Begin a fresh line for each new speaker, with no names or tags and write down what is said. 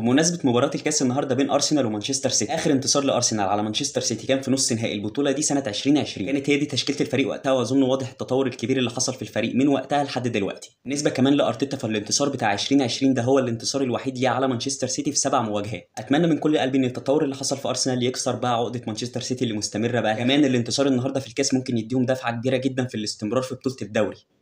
بمناسبة مباراة الكاس النهارده بين أرسنال ومانشستر سيتي، آخر انتصار لأرسنال على مانشستر سيتي كان في نص نهائي البطولة دي سنة 2020، كانت هي دي تشكيلة الفريق وقتها وأظن واضح التطور الكبير اللي حصل في الفريق من وقتها لحد دلوقتي. بالنسبة كمان لأرتيتا فالانتصار بتاع 2020 ده هو الانتصار الوحيد ليه على مانشستر سيتي في سبع مواجهات. أتمنى من كل قلبي إن التطور اللي حصل في أرسنال يكسر بقى عقدة مانشستر سيتي اللي مستمرة بقى، كمان الانتصار النهارده في الكاس ممكن يديهم دفعة كبيرة جدا في الاستمرار في بطولة الدوري.